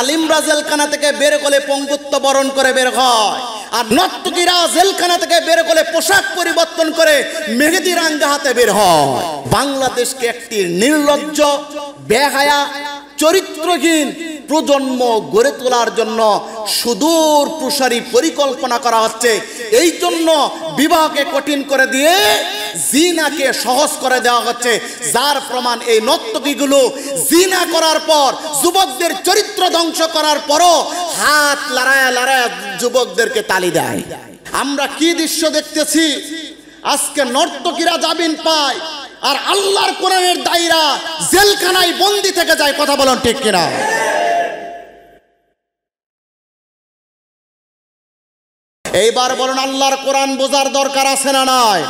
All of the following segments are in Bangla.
আলিমরা জেলখানা থেকে বের করে পঙ্গুত্ব বরণ করে বের হয় আর নর্তকীরা জেলখানা থেকে বের করে পোশাক পরিবর্তন করে মেহেদি রাঙ্গা হাতে বের হয় বাংলাদেশকে একটি নির্লজ্জ বেহায়া চরিত্রহীন প্রজন্ম গড়ে তোলার জন্য সুদূর প্রসারী পরিকল্পনা করা হচ্ছে এই জন্য বিবাহকে কঠিন করে দিয়ে জিনাকে সহজ করে দেওয়া হচ্ছে যার প্রমাণ এই নর্তকীগুলো জিনা করার পর যুবকদের চরিত্র ধ্বংস করার পরও হাত লড়ায়া লড়ায়া যুবকদেরকে তালি দেয় আমরা কি দৃশ্য দেখতেছি আজকে নর্তকীরা জামিন পায় আর আল্লাহর কোরআনের দায়রা জেলখানায় বন্দি থেকে যায় কথা বলেন ঠিক কিনা এইবার বলুন আল্লাহর কোরআন বোঝার দরকার আছে না নয়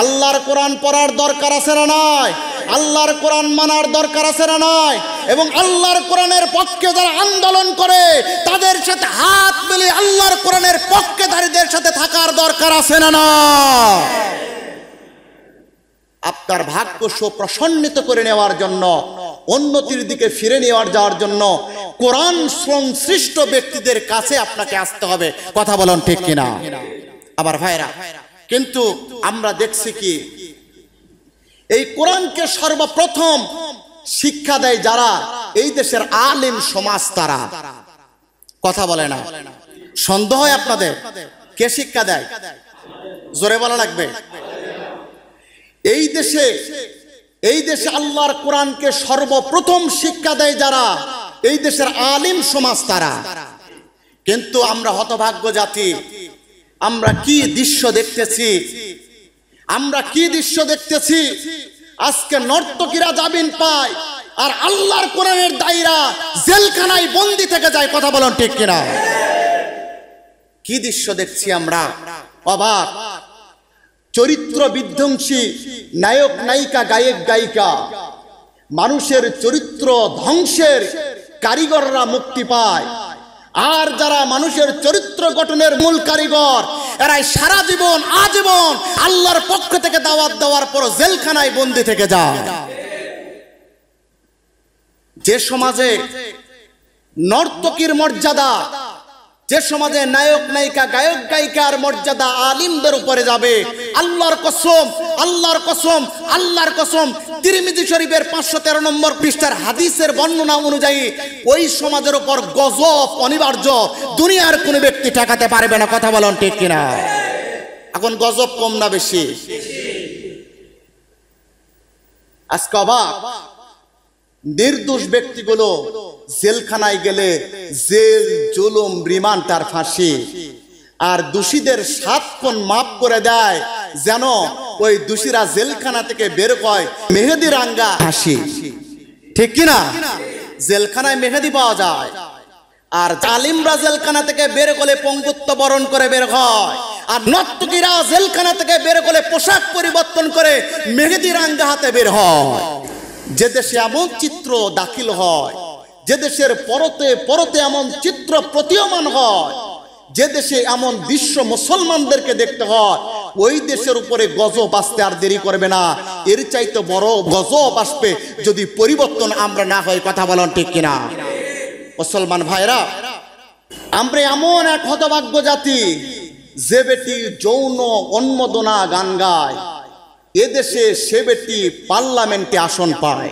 আল্লাহর কোরআন পড়ার দরকার আছে না নয় আল্লাহর কোরআন মানার দরকার আছে না নয় এবং আল্লাহর কোরআনের পক্ষে যারা আন্দোলন করে তাদের সাথে হাত মিলিয়ে আল্লাহর কোরআনের পক্ষেধারীদের সাথে থাকার দরকার আছে না আপনার ভাগ্য সুপ্রসন্নিত করে নেওয়ার জন্য উন্নতির দিকে ফিরে নেওয়ার যাওয়ার জন্য কোরআন সংশ্লিষ্ট ব্যক্তিদের কাছে আপনাকে আসতে হবে কথা বলুন ঠিক কিনা আবার ভাইরা কিন্তু আমরা দেখছি কি এই কোরআনকে সর্বপ্রথম শিক্ষা দেয় যারা এই দেশের আলিম সমাজ তারা কথা বলে না সন্দেহ হয় আপনাদের কে শিক্ষা দেয় জোরে বলা লাগবে এই দেশে এই দেশে আল্লাহর কোরআনকে সর্বপ্রথম শিক্ষা দেয় যারা এই দেশের আলিম সমাজ তারা কিন্তু আমরা হতভাগ্য জাতি আমরা কি দৃশ্য দেখতেছি আমরা কি দৃশ্য দেখতেছি আজকে নর্তকীরা জামিন পায় আর আল্লাহর কোরআনের দায়রা জেলখানায় বন্দি থেকে যায় কথা বলেন ঠিক কিনা কি দৃশ্য দেখছি আমরা অবাক চরিত্র বিধ্বংসী নায়ক নায়িকা গায়ক গায়িকা মানুষের চরিত্র ধ্বংসের কারিগররা মুক্তি পায় আর যারা মানুষের চরিত্র গঠনের মূল কারিগর এরাই সারা জীবন আজীবন আল্লাহর পক্ষ থেকে দাওয়াত দেওয়ার পর জেলখানায় বন্দি থেকে যায় যে সমাজে নর্তকীর মর্যাদা যে সমাজে নায়ক নায়িকা গায়ক গায়িকার মর্যাদা আলিমদের উপরে যাবে আল্লাহর কসম আল্লাহর কসম আল্লাহর কসম তিরমিজি শরীফের পাঁচশো তেরো নম্বর পৃষ্ঠার হাদিসের বর্ণনা অনুযায়ী ওই সমাজের উপর গজব অনিবার্য দুনিয়ার কোনো ব্যক্তি ঠেকাতে পারবে না কথা বলুন ঠিক কিনা এখন গজব কম না বেশি আজকে অবাক নির্দোষ ব্যক্তিগুলো জেলখানায় গেলে জেল জুলুম রিমান্ড তার ফাঁসি আর দোষীদের সাত কোন মাফ করে দেয় যেন ওই দোষীরা জেলখানা থেকে বের হয় মেহেদি রাঙ্গা ফাঁসি ঠিক কিনা জেলখানায় মেহেদি পাওয়া যায় আর জালিমরা জেলখানা থেকে বের করে পঙ্গুত্ব বরণ করে বের হয় আর নর্তকীরা জেলখানা থেকে বের করে পোশাক পরিবর্তন করে মেহেদি রাঙ্গা হাতে বের হয় যে দেশে এমন চিত্র দাখিল হয় যে দেশের পরতে পরতে এমন চিত্র প্রতীয়মান হয় যে দেশে এমন বিশ্ব মুসলমানদেরকে দেখতে হয় ওই দেশের উপরে গজব আসতে আর দেরি করবে না এর চাইতে বড় গজব আসবে যদি পরিবর্তন আমরা না হয় কথা বলেন ঠিক কিনা মুসলমান ভাইরা আমরা এমন এক হতভাগ্য জাতি যে বেটি যৌন অন্মদনা গান গায় এদেশে সে বেটি পার্লামেন্টে আসন পায়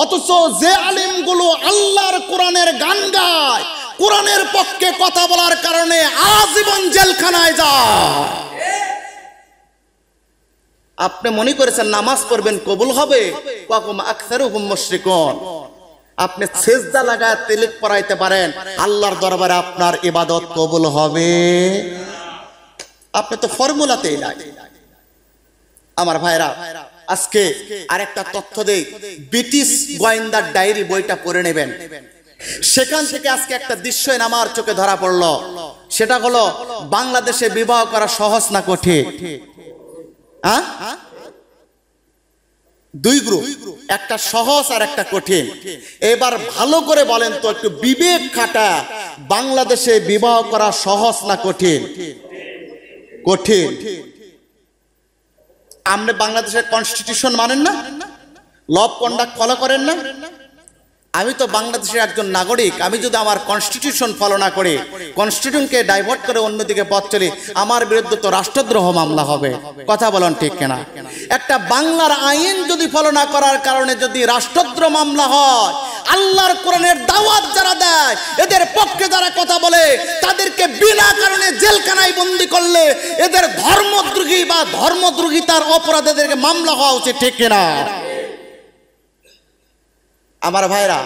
অথচ যে আলিমগুলো আল্লাহর কোরআনের গান গায় কোরআনের পক্ষে কথা বলার কারণে আজীবন জেলখানায় যায় আপনি মনে করেছেন নামাজ পড়বেন কবুল হবে আপনি সেজদা লাগায় তেলিক পড়াইতে পারেন আল্লাহর দরবারে আপনার ইবাদত কবুল হবে আপনি তো ফর্মুলাতেই লাগে আমার ভাইরা আজকে আরেকটা তথ্য দেই ব্রিটিশ গোয়েন্দার ডায়েরি বইটা পড়ে নেবেন সেখান থেকে আজকে একটা দৃশ্য আমার চোখে ধরা পড়ল সেটা হলো বাংলাদেশে বিবাহ করা সহজ না কঠিন দুই গ্রুপ একটা সহজ আর একটা কঠিন এবার ভালো করে বলেন তো একটু বিবেক খাটা বাংলাদেশে বিবাহ করা সহজ না কঠিন কঠিন আপনি বাংলাদেশের কনস্টিটিউশন মানেন না ল কন্ডাক্ট ফলো করেন না আমি তো বাংলাদেশের একজন নাগরিক আমি যদি আমার কনস্টিটিউশন ফলো না করি কনস্টিটিউশনকে ডাইভার্ট করে অন্যদিকে পথ চলি আমার বিরুদ্ধে তো রাষ্ট্রদ্রোহ মামলা হবে কথা বলেন ঠিক কেনা একটা বাংলার আইন যদি ফলো না করার কারণে যদি রাষ্ট্রদ্রোহ মামলা হয় আল্লাহর কোরআনের দাওয়াত যারা দেয় এদের পক্ষে যারা কথা বলে তাদেরকে বিনা কারণে জেলখানায় বন্দি করলে এদের ধর্মদ্রোহী বা ধর্মদ্রোহিতার অপরাধীদেরকে মামলা হওয়া উচিত ঠিক কিনা আমার ভাইরা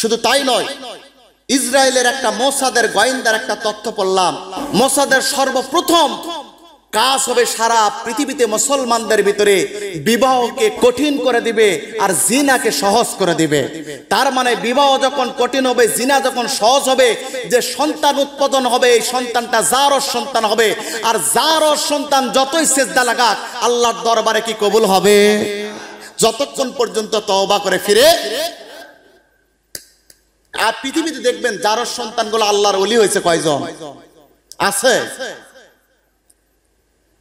শুধু তাই নয় ইসরায়েলের একটা মোসাদের গোয়েন্দার একটা তথ্য পড়লাম মোসাদের সর্বপ্রথম কাজ হবে সারা পৃথিবীতে মুসলমানদের ভিতরে বিবাহকে কঠিন করে দিবে আর জিনাকে সহজ করে দিবে তার মানে বিবাহ যখন কঠিন হবে জিনা যখন সহজ হবে যে সন্তান উৎপাদন হবে এই সন্তানটা যার সন্তান হবে আর যার সন্তান যতই চেষ্টা লাগাক আল্লাহর দরবারে কি কবুল হবে যতক্ষণ পর্যন্ত তওবা করে ফিরে আর পৃথিবীতে দেখবেন যার সন্তানগুলো আল্লাহর অলি হয়েছে কয়জন আছে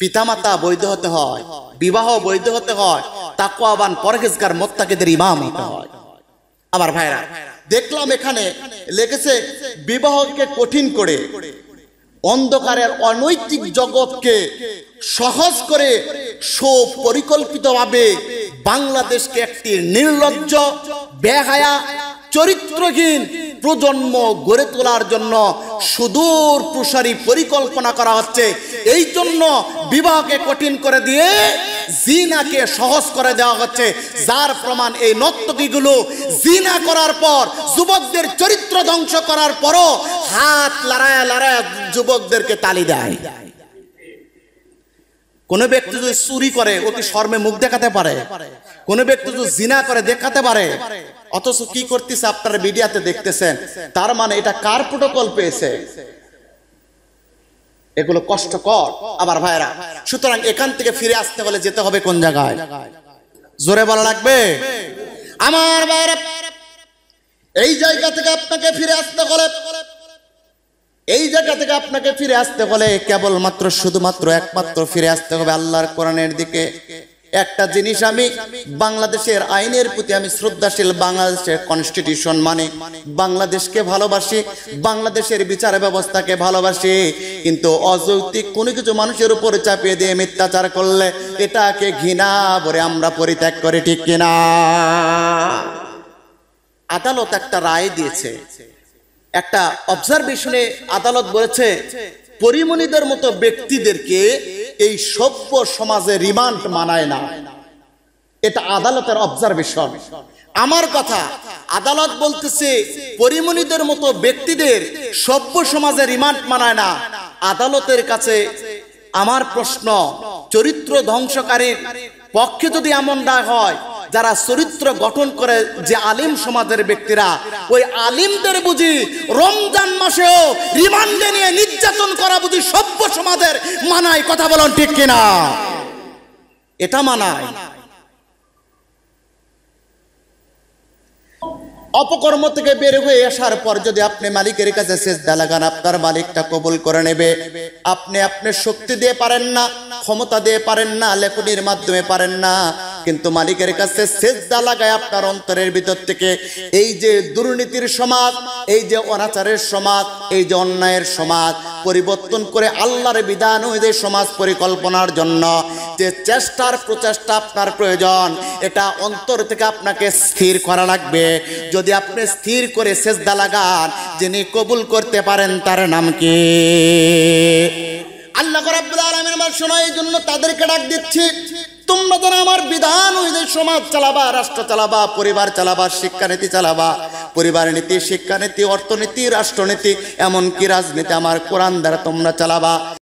পিতামাতা বৈধ হতে হয় বিবাহ বৈধ হতে হয় আবান পরহেজগার মোত্তাকেদের ইমাম হতে হয় আমার ভাইরা দেখলাম এখানে লেগেছে বিবাহকে কঠিন করে অন্ধকারের অনৈতিক জগৎকে সহজ করে সুপরিকল্পিতভাবে বাংলাদেশকে একটি নির্লজ্জ বেহায়া চরিত্রহীন প্রজন্ম গড়ে তোলার জন্য সুদূর প্রসারী পরিকল্পনা করা হচ্ছে এই জন্য বিবাহকে কঠিন করে দিয়ে জিনাকে সহজ করে দেওয়া হচ্ছে যার প্রমাণ এই নর্তকীগুলো জিনা করার পর যুবকদের চরিত্র ধ্বংস করার পরও হাত লড়ায় লড়ায় যুবকদেরকে তালি দেয় কোনো ব্যক্তি যদি চুরি করে অতি শর্মে মুখ দেখাতে পারে কোনো ব্যক্তি যদি জিনা করে দেখাতে পারে অথচ কি করতেছে আপনারা মিডিয়াতে দেখতেছেন তার মানে এটা কার প্রোটোকল পেয়েছে এগুলো কষ্টকর আবার ভাইরা সুতরাং এখান থেকে ফিরে আসতে হলে যেতে হবে কোন জায়গায় জোরে বলা লাগবে আমার ভাইরা এই জায়গা থেকে আপনাকে ফিরে আসতে হলে এই জায়গা থেকে আপনাকে ফিরে আসতে হলে কেবলমাত্র শুধুমাত্র একমাত্র ফিরে আসতে হবে আল্লাহর কোরআনের দিকে একটা জিনিস আমি বাংলাদেশের আইনের প্রতি আমি শ্রদ্ধাশীল বাংলাদেশের কনস্টিটিউশন মানে বাংলাদেশকে ভালোবাসি বাংলাদেশের বিচার ব্যবস্থাকে ভালোবাসি কিন্তু অযৌক্তিক কোনো কিছু মানুষের উপরে চাপিয়ে দিয়ে মিথ্যাচার করলে এটাকে ঘৃণা বলে আমরা পরিত্যাগ করি ঠিক কিনা আদালত একটা রায় দিয়েছে একটা অবজারভেশনে আদালত বলেছে পরিমণিদের মতো ব্যক্তিদেরকে এই সভ্য সমাজে রিমান্ড মানায় না এটা আদালতের অবজারভেশন আমার কথা আদালত বলতেছে পরিমণিদের মতো ব্যক্তিদের সভ্য সমাজে রিমান্ড মানায় না আদালতের কাছে আমার প্রশ্ন চরিত্র ধ্বংসকারীর পক্ষে যদি এমন রায় হয় যারা চরিত্র গঠন করে যে আলিম সমাজের ব্যক্তিরা ওই আলিমদের বুঝি রমজান মাসেও রিমান্ডে নিয়ে নির্যাতন করা বুঝি সভ্য সমাজের মানায় কথা বলেন ঠিক কিনা এটা মানায় অপকর্ম থেকে বের হয়ে আসার পর যদি আপনি মালিকের কাছে সেজদা লাগান আপনার মালিকটা কবুল করে নেবে আপনি আপনার শক্তি দিয়ে পারেন না ক্ষমতা দিয়ে পারেন না লেখনির মাধ্যমে পারেন না কিন্তু মালিকের কাছে সেজদা লাগায় আপনার অন্তরের ভিতর থেকে এই যে দুর্নীতির সমাজ এই যে অনাচারের সমাজ এই যে অন্যায়ের সমাজ পরিবর্তন করে আল্লাহর বিধান অনুযায়ী সমাজ পরিকল্পনার জন্য যে চেষ্টার প্রচেষ্টা আপনার প্রয়োজন এটা অন্তর থেকে আপনাকে স্থির করা লাগবে যদি আপনি স্থির করে সেজদা লাগান যিনি কবুল করতে পারেন তার নাম কি আল্লাহ রাব্বুল আলামিন আমার শোনা এই জন্য তাদেরকে ডাক দিচ্ছি তোমরা যারা আমার বিধান অনুযায়ী সমাজ চালাবা রাষ্ট্র চালাবা পরিবার চালাবা শিক্ষানীতি চালাবা পরিবার নীতি শিক্ষানীতি অর্থনীতি রাষ্ট্রনীতি এমনকি রাজনীতি আমার কোরআন দ্বারা তোমরা চালাবা